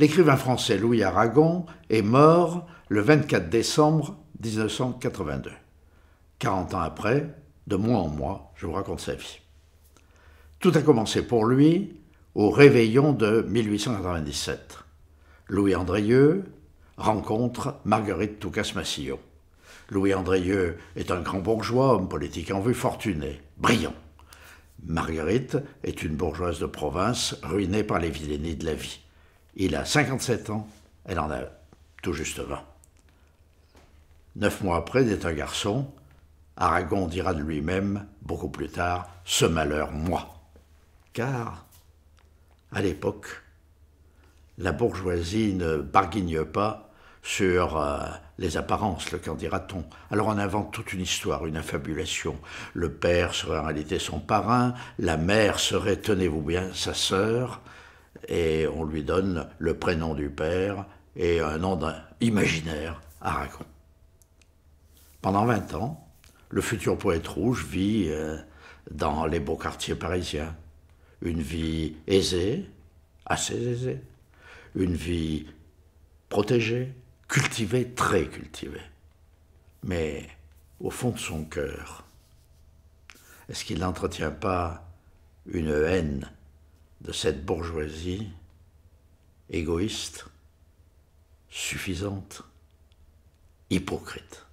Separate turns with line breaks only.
L'écrivain français Louis Aragon est mort le 24 décembre 1982. 40 ans après, de mois en mois, je vous raconte sa vie. Tout a commencé pour lui au réveillon de 1897. Louis Andrieux rencontre Marguerite Toucas-Massillon. Louis Andrieux est un grand bourgeois, homme politique en vue, fortuné, brillant. Marguerite est une bourgeoise de province ruinée par les vilainies de la vie. Il a 57 ans, elle en a tout juste 20. Neuf mois après, est un garçon. Aragon dira de lui-même, beaucoup plus tard, ce malheur, moi. Car, à l'époque, la bourgeoisie ne barguigne pas sur euh, les apparences, le qu'en dira-t-on. Alors on invente toute une histoire, une affabulation. Le père serait en réalité son parrain, la mère serait, tenez-vous bien, sa sœur, et on lui donne le prénom du père et un nom d'un imaginaire, Aragon. Pendant 20 ans, le futur poète rouge vit euh, dans les beaux quartiers parisiens. Une vie aisée, assez aisée, une vie protégée, cultivée, très cultivée. Mais au fond de son cœur, est-ce qu'il n'entretient pas une haine de cette bourgeoisie égoïste, suffisante, hypocrite.